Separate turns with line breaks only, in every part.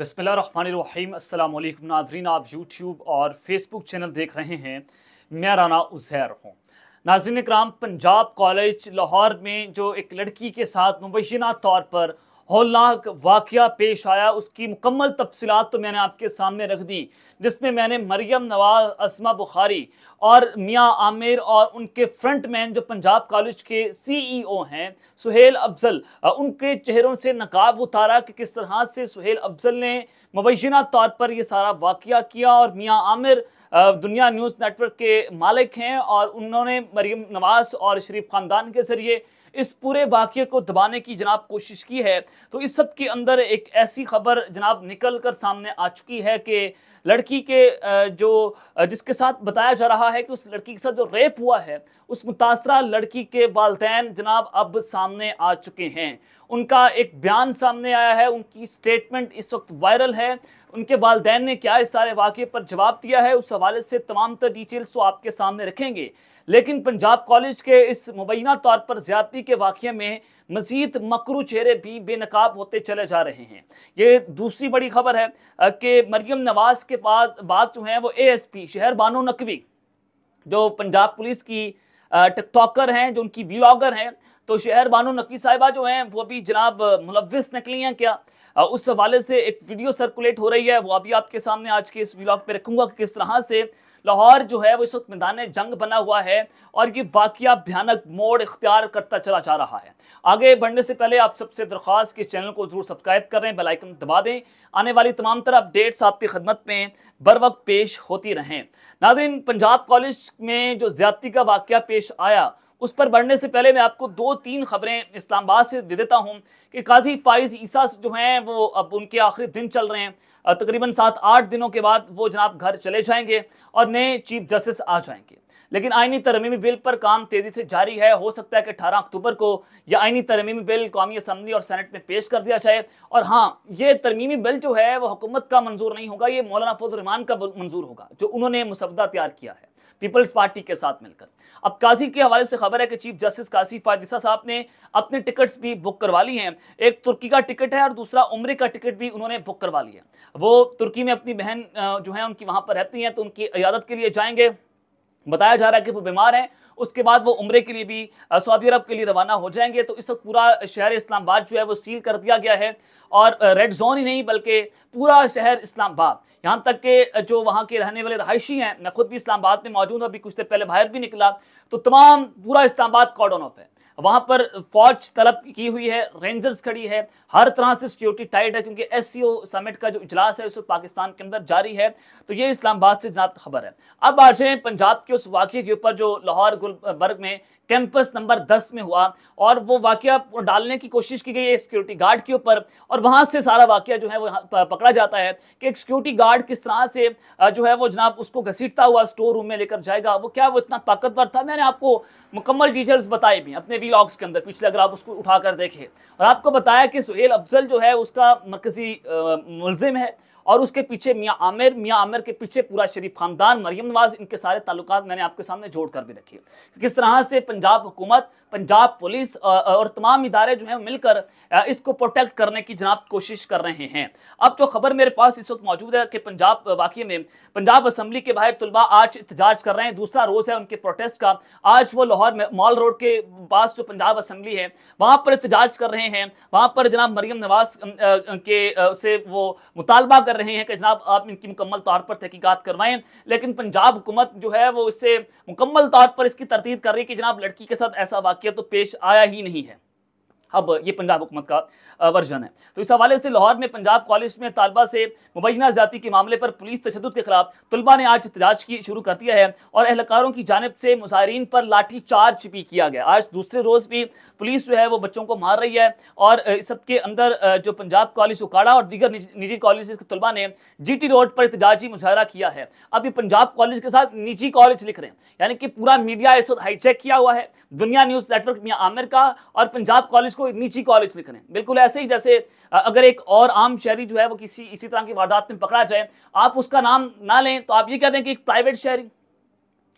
बसमीम अल्लाम नाजरीन आप यूट्यूब और फेसबुक चैनल देख रहे हैं मैं राना उजैर हूँ नाजरन कराम पंजाब कॉलेज लाहौर में जो एक लड़की के साथ मुबैना तौर पर होलनाक वाक्य पेश आया उसकी मुकम्मल तफसी तो मैंने आपके सामने रख दी जिसमें मैंने मरियम नवाज असमा बुखारी और मियाँ आमिर और उनके फ्रंट मैन जो पंजाब कॉलेज के सी ई ओ हैं सुहेल अफजल उनके चेहरों से नकाब उतारा कि किस तरह से सुहेल अफजल ने मुबैना तौर पर यह सारा वाक़ किया और मियाँ आमिर दुनिया न्यूज़ नेटवर्क के मालिक हैं और उन्होंने मरीम नवाज़ और शरीफ ख़ानदान के ज़रिए इस पूरे वाक्य को दबाने की जनाब कोशिश की है तो इस सब के अंदर एक ऐसी खबर जनाब निकल कर सामने आ चुकी है कि लड़की के जो जिसके साथ बताया जा रहा है कि उस लड़की के साथ जो रेप हुआ है उस मुतासरा लड़की के वालदेन जनाब अब सामने आ चुके हैं उनका एक बयान सामने आया है उनकी स्टेटमेंट इस वक्त वायरल है उनके वालदेन ने क्या इस सारे वाक्य पर जवाब दिया है उस हवाले से तमाम तर डिटेल्स वो आपके सामने रखेंगे लेकिन पंजाब कॉलेज के इस मुबैना तौर पर ज्यादती के वाक्य में मजीद मकरू चेहरे भी बेनकाब होते चले जा रहे हैं ये दूसरी बड़ी खबर है कि मरियम नवाज़ के बाद बात जो है वो ए एस पी शहर बानो नकवी जो पंजाब पुलिस की टिकटॉकर हैं जो उनकी व्लॉगर हैं तो शहर बानो नकवी साहिबा जो हैं वो भी जनाब मुलविस निकली हैं क्या उस हवाले से एक वीडियो सर्कुलेट हो रही है वो अभी आपके सामने आज के इस व्लॉग पे रखूंगा कि किस तरह से लाहौर जो है वो इस वक्त मैदान जंग बना हुआ है और ये वाकया भयानक मोड़ इख्तियार करता चला जा रहा है आगे बढ़ने से पहले आप सबसे दरख्वास्त कि चैनल को जरूर सब्सक्राइब करें बेलाइकन दबा दें आने वाली तमाम तरह अपडेट्स आपकी खदमत में बर वक्त पेश होती रहें नाजरीन पंजाब कॉलेज में जो ज्यादती का वाक़ पेश आया उस पर बढ़ने से पहले मैं आपको दो तीन खबरें इस्लामाबाद से दे देता हूँ कि काजी फाइज ईसा जो हैं वो अब उनके आखिरी दिन चल रहे हैं तकरीबन सात आठ दिनों के बाद वो जनाब घर चले जाएंगे और नए चीफ जस्टिस आ जाएंगे लेकिन आइनी तरमीमी बिल पर काम तेज़ी से जारी है हो सकता है कि अठारह अक्टूबर को यह आइनी तरमीमी बिल कौमी असम्बली और सेनेट में पेश कर दिया जाए और हाँ ये तरमीमी बिल जो है वह हुकूमत का मंजूर नहीं होगा ये मौलाना फजल का मंजूर होगा जो उन्होंने मुसवदा तैयार किया है पीपल्स पार्टी के साथ मिलकर अब काजी के हवाले से खबर है कि चीफ जस्टिस काजी फायदिसा साहब ने अपने टिकट्स भी बुक करवा ली हैं एक तुर्की का टिकट है और दूसरा उम्र का टिकट भी उन्होंने बुक करवा लिया वो तुर्की में अपनी बहन जो है उनकी वहां पर रहती हैं तो उनकी अयादत के लिए जाएंगे बताया जा रहा है कि वो बीमार हैं उसके बाद वो उम्र के लिए भी सऊदी अरब के लिए रवाना हो जाएंगे तो इस वक्त पूरा शहर इस्लामाबाद जो है वो सील कर दिया गया है और रेड जोन ही नहीं बल्कि पूरा शहर इस्लामाबाद यहाँ तक के जो वहाँ के रहने वाले रहायशी हैं मैं खुद भी इस्लामाबाद में मौजूद हूँ अभी कुछ देर पहले बाहर भी निकला तो तमाम पूरा इस्लामाबाद कॉर्डन ऑफ है वहां पर फौज तलब की हुई है रेंजर्स खड़ी है हर तरह से सिक्योरिटी टाइट है क्योंकि एस समिट का जो इजलास है उस वक्त पाकिस्तान के अंदर जारी है तो ये इस्लामाबाद से जनाब खबर है अब आज पंजाब के उस वाक्य के ऊपर जो लाहौर गुलबर्ग में कैंपस नंबर दस में हुआ और वो वाक्य डालने की कोशिश की गई है सिक्योरिटी गार्ड के ऊपर और वहां से सारा वाक्य जो है वो पकड़ा जाता है कि एक सिक्योरिटी गार्ड किस तरह से जो है वो जनाब उसको घसीटता हुआ स्टोर रूम में लेकर जाएगा वो क्या वो इतना ताकतवर था मैंने आपको मुकम्मल डिटेल्स बताए भी अपने भी लॉग्स के अंदर पिछले अगर आप उसको उठा कर देखें और आपको बताया कि सुहेल अफजल जो है उसका मरकजी मुलजिम है और उसके पीछे मियाँ आमिर मियाँ आमिर के पीछे पूरा शरीफ खानदान मरियम नवाज इनके सारे ताल्लुक मैंने आपके सामने जोड़ कर भी रखी है किस तरह से पंजाब हुकूमत पंजाब पुलिस और तमाम इदारे जो हैं मिलकर इसको प्रोटेक्ट करने की जनाब कोशिश कर रहे हैं अब जो खबर मेरे पास इस वक्त मौजूद है कि पंजाब वाकई में पंजाब असम्बली के बाहर तलबा आज एहतजाज कर रहे हैं दूसरा रोज़ है उनके प्रोटेस्ट का आज वो लाहौर में मॉल रोड के पास जो पंजाब असम्बली है वहाँ पर एहतजाज कर रहे हैं वहाँ पर जनाब मरियम नवाज के से वो मुतालबा कर रहे हैं कि जनाब आप इनकी मुकम्मल तौर पर तहकीकत करवाएं लेकिन पंजाब हुकूमत जो है वो इससे मुकम्मल तौर पर इसकी तरतीद कर रही है कि जनाब लड़की के साथ ऐसा वाक्य तो पेश आया ही नहीं है अब ये पंजाब हुकूमत का वर्जन है तो इस हवाले से लाहौर में पंजाब कॉलेज में तलबा से मुबैना ज्यादा के मामले पर पुलिस तशद के खिलाफ तलबा ने आज एहतजाज की शुरू कर दिया है और एहलकारों की जानब से मुजाहरीन पर लाठी चार्ज भी किया गया आज दूसरे रोज़ भी पुलिस जो है वो बच्चों को मार रही है और इस सबके अंदर जो पंजाब कॉलेज उकाड़ा और दीगर निजी कॉलेज के तलबा ने जी टी रोड पर एहतजाजी मुजाहरा किया है अब ये पंजाब कॉलेज के साथ निजी कॉलेज लिख रहे हैं यानी कि पूरा मीडिया इस वक्त हाईचेक किया हुआ है दुनिया न्यूज़ नेटवर्क मियाँ आमिर का और पंजाब कॉलेज इसको निजी कॉलेज लिख रहे हैं बिल्कुल ऐसे ही जैसे अगर एक और आम शहरी जो है वो किसी इसी तरह की वारदात में पकड़ा जाए आप उसका नाम ना लें तो आप ये कह दें कि एक प्राइवेट शहरी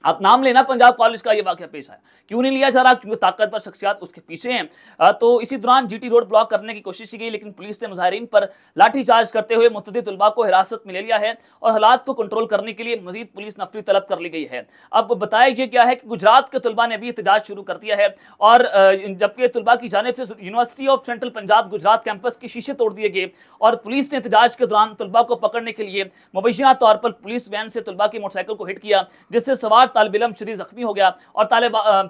आप नाम लेना पंजाब कॉलेज का ये वाक्य पेश आया क्यों नहीं लिया जा रहा क्योंकि ताकतवर शख्सियात उसके पीछे हैं तो इसी दौरान जीटी रोड ब्लॉक करने की कोशिश की गई लेकिन पुलिस ने मुजाहरीन पर लाठीचार्ज करते हुए मुतद तलबा को हिरासत में ले लिया है और हालात को कंट्रोल करने के लिए मजीद पुलिस नफरी तलब कर ली गई है अब बताया ये क्या है कि गुजरात के तलबा ने भी एहतजाज शुरू कर दिया है और जबकि तलबा की जानब से University of Central Punjab Gujarat campus के शीशे तोड़ दिए गए और पुलिस ने एहतजाज के दौरान तलबा को पकड़ने के लिए मुबैया तौर पर पुलिस वैन से तलबा की मोटरसाइकिल को हिट किया जिससे सवार तालब इलम शरीर जख्मी हो गया और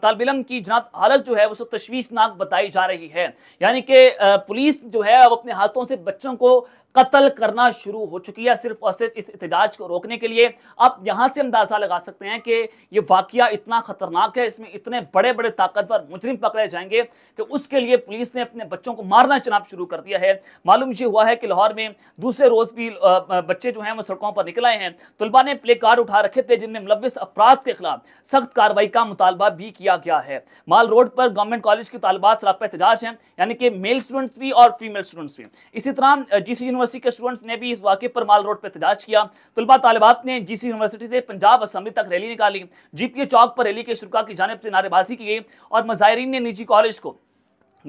तालब इलम की जनात हालत जो है वो तशवीशनाक बताई जा रही है यानी कि पुलिस जो है अब अपने हाथों से बच्चों को कत्ल करना शुरू हो चुकी है सिर्फ और सिर्फ इस एहतजाज को रोकने के लिए आप यहां से अंदाज़ा लगा सकते हैं कि ये वाक्य इतना ख़तरनाक है इसमें इतने बड़े बड़े ताकतवर मुजरिम पकड़े जाएंगे कि उसके लिए पुलिस ने अपने बच्चों को मारना चुनाव शुरू कर दिया है मालूम ये हुआ है कि लाहौर में दूसरे रोज़ भी बच्चे जो हैं वो सड़कों पर निकले हैं तलबा ने प्ले कार्ड उठा रखे थे जिनमें मुलविस अफराद के खिलाफ सख्त कार्रवाई का मुतालबा भी किया गया है माल रोड पर गवर्नमेंट कॉलेज के तलबात खिलाफ एहतजाज हैं यानी कि मेल स्टूडेंट्स भी और फीमेल स्टूडेंट्स भी इसी तरह जिस यूनिवर्सिटी के स्टूडेंट्स ने भी इस वाक्य पर माल रोड पर एहतजाज किया तलबा तालबात ने जीसी यूनिवर्सिटी से पंजाब असम्बली तक रैली निकाली जीपीए चौक पर रैली के शुरुआत की जानब से नारेबाजी की गई और मजाहरीन ने निजी कॉलेज को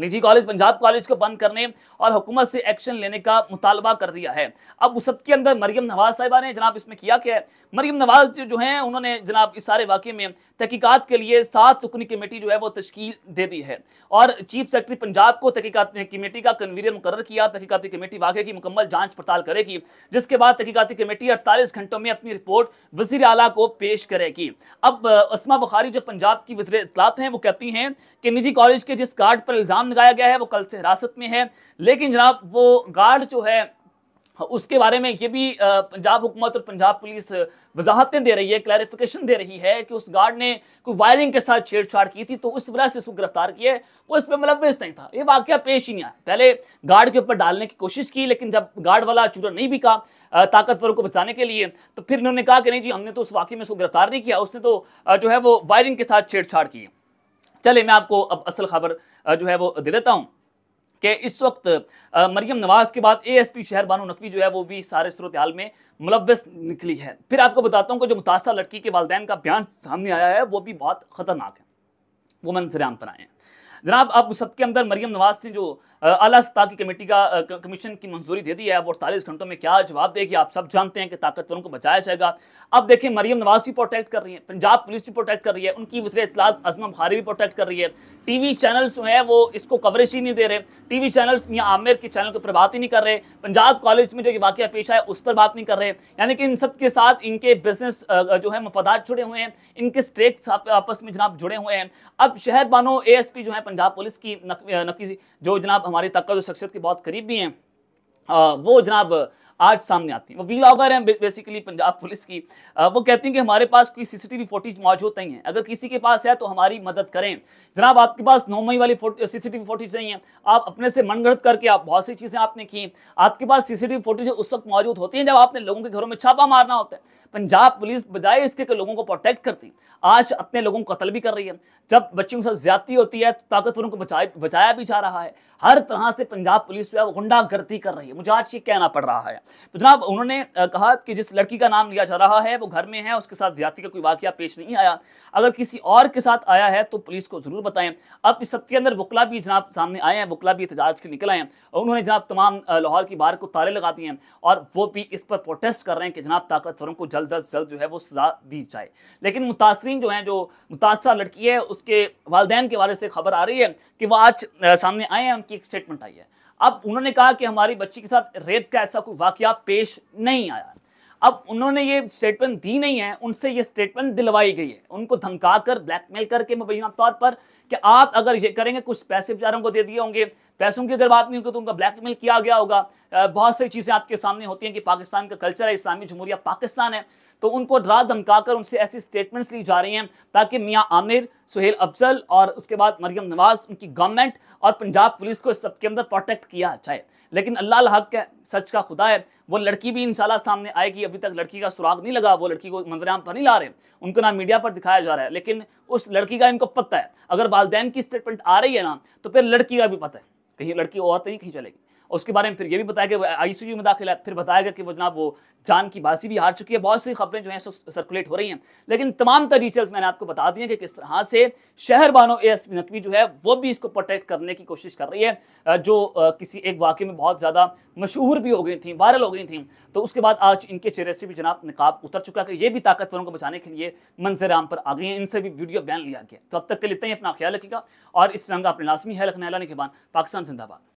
निजी कॉलेज पंजाब कॉलेज को बंद करने और हुकूमत से एक्शन लेने का मुतालबा कर दिया है अब उस के अंदर मरियम नवाज साहिबा ने जनाब इसमें किया क्या है मरियम नवाज जो, जो हैं उन्होंने जनाब इस सारे वाक्य में तहकीकत के लिए सात रुकनी कमेटी जो है वो तश्कील दे दी है और चीफ सेक्रेटरी पंजाब को तहकीकत कमेटी का कन्वीनियर मुकर किया तहकीकती कमेटी वाक्य की मुकम्मल जाँच पड़ताल करेगी जिसके बाद तहकीकती कमेटी अड़तालीस घंटों में अपनी रिपोर्ट वजी अला को पेश करेगी अब उसमा बुखारी जो पंजाब की वजह इतलात हैं वो कहती हैं कि निजी कॉलेज के जिस कार्ड पर इल्ज़ाम इल्ज़ाम लगाया गया है वो कल से हिरासत में है लेकिन जनाब वो गार्ड जो है उसके बारे में ये भी पंजाब हुकूमत और पंजाब पुलिस वजाहतें दे रही है क्लैरिफिकेशन दे रही है कि उस गार्ड ने कोई वायरिंग के साथ छेड़छाड़ की थी तो उस वजह से उसको गिरफ्तार किया है वो इस पर मुलविस नहीं था ये वाक्य पेश ही नहीं आया पहले गार्ड के ऊपर डालने की कोशिश की लेकिन जब गार्ड वाला चूरा नहीं बिका ताकतवर को बचाने के लिए तो फिर उन्होंने कहा कि नहीं जी हमने तो उस वाक्य में उसको गिरफ्तार नहीं किया उसने तो जो है वो वायरिंग के साथ छेड़छाड़ की चले मैं आपको अब असल खबर जो है वो दे देता हूँ कि इस वक्त मरियम नवाज के बाद ए एस पी शहर बानो नकवी जो है वो भी सारे सूरत हाल में मुलवस निकली है फिर आपको बताता हूँ कि जो मुतासर लड़की के वालदेन का बयान सामने आया है वो भी बहुत ख़तरनाक है वो मंसराम पर आए हैं जनाब आप सबके अंदर मरियम नवाज ने जो अला की कमेटी का कमीशन की मंजूरी दे दी है अब अड़तालीस घंटों में क्या जवाब देगी आप सब जानते हैं कि ताकतवरों को बचाया जाएगा अब देखें मरियम नवाज भी प्रोटेक्ट कर रही है पंजाब पुलिस भी प्रोटेक्ट कर रही है उनकी वजह इतला अजमा बुखारी भी प्रोटेक्ट कर रही है टीवी चैनल्स जो है वो इसको कवरेज ही नहीं दे रहे टीवी चैनल्स या आमिर के चैनल के ऊपर बात ही नहीं कर रहे पंजाब कॉलेज में जो ये वाक्य पेश आया उस पर बात नहीं कर रहे यानी कि इन सब के साथ इनके बिजनेस जो है मफादात जुड़े हुए हैं इनके स्टेक आपस में जनाब जुड़े हुए हैं अब शहर बानो ए जो है पंजाब पुलिस की नकी जो जनाब हमारी तक जो शख्सियत के बहुत करीब भी हैं वो जनाब आज सामने आती हैं वो व्लागर हैं बेसिकली पंजाब पुलिस की वो कहती हैं कि हमारे पास कोई सीसीटीवी फुटेज मौजूद नहीं है अगर किसी के पास है तो हमारी मदद करें जनाब आपके पास नौ मई वाली सीसीटीवी फुटेज नहीं है आप अपने से मनगढ़ करके आप बहुत सी चीज़ें आपने की आपके पास सीसीटीवी फुटेज उस वक्त मौजूद होती हैं जब आपने लोगों के घरों में छापा मारना होता है पंजाब पुलिस बजाय इसके के लोगों को प्रोटेक्ट करती आज अपने लोगों को कत्ल भी कर रही है जब बच्चों के साथ ज्यादती होती है तो ताकतवरों को बचाया बचाया भी जा रहा है हर तरह से पंजाब पुलिस जो है वो गुंडागर्दी कर रही है मुझे आज ये कहना पड़ रहा है तो जनाब उन्होंने कहा कि जिस लड़की का नाम लिया जा रहा है वो घर में है उसके साथ ज्यादा का कोई वाक्य पेश नहीं आया अगर किसी और के साथ आया है तो पुलिस को जरूर बताएं अब इस सबके अंदर वकला भी जनाब सामने आए हैं वकला भी एहतजाज के निकल आए हैं और उन्होंने जनाब तमाम लाहौर की बार को ताले लगा दिए हैं और वो भी इस पर प्रोटेस्ट कर रहे हैं कि जनाब ताकतवरों को जल्द अज जल्द जो है वो सजा दी जाए लेकिन मुतासरी जो हैं जो मुतासर लड़की है उसके वालदेन के बारे से खबर आ रही है कि वह आज सामने आए हैं उनकी एक स्टेटमेंट आई है अब उन्होंने कहा कि हमारी बच्ची के साथ रेप का ऐसा कोई वाक़ पेश नहीं आया अब उन्होंने ये स्टेटमेंट दी नहीं है उनसे ये स्टेटमेंट दिलवाई गई है उनको धमका कर ब्लैकमेल करके मुबैना तौर पर कि आप अगर ये करेंगे कुछ पैसे बेचारों को दे दिए होंगे पैसों की अगर बात नहीं होगी तो उनका ब्लैकमेल किया गया होगा बहुत सारी चीज़ें आपके सामने होती हैं कि पाकिस्तान का कल्चर है इस्लामी जमहूरिया पाकिस्तान है तो उनको डरा धमकाकर उनसे ऐसी स्टेटमेंट्स ली जा रही हैं ताकि मियाँ आमिर सुहेल अफजल और उसके बाद मरियम नवाज उनकी गवर्नमेंट और पंजाब पुलिस को इस सबके अंदर प्रोटेक्ट किया जाए लेकिन अल्लाह हक है सच का खुदा है वो लड़की भी इंशाल्लाह सामने आएगी अभी तक लड़की का सुराग नहीं लगा वो लड़की को मंजराम पर नहीं ला रहे उनको ना मीडिया पर दिखाया जा रहा है लेकिन उस लड़की का इनको पता है अगर वालदेन की स्टेटमेंट आ रही है ना तो फिर लड़की का भी पता है कहीं लड़की और तो नहीं कहीं चलेगी उसके बारे में फिर ये भी बताया गया आई में दाखिल है फिर बताया गया कि वो जनाब वो जान की बासी भी हार चुकी है बहुत सी खबरें जो हैं सर्कुलेट हो रही हैं लेकिन तमाम तर डिटेल्स मैंने आपको बता दी हैं कि किस तरह से शहर बानो ए एस नकवी जो है वो भी इसको प्रोटेक्ट करने की कोशिश कर रही है जो किसी एक वाक्य में बहुत ज़्यादा मशहूर भी हो गई थी वायरल हो गई थी तो उसके बाद आज इनके चेहरे से भी जनाब निकाब उतर चुका कि ये भी ताकतवरों को बचाने के लिए मंजराम पर आ गई हैं इनसे भी वीडियो बैन लिया गया तो अब तक के लिए इतना ही अपना ख्याल रखेगा और इस रंग अपने लाजमी है लखनऊ के बाद पाकिस्तान जिंदाबाद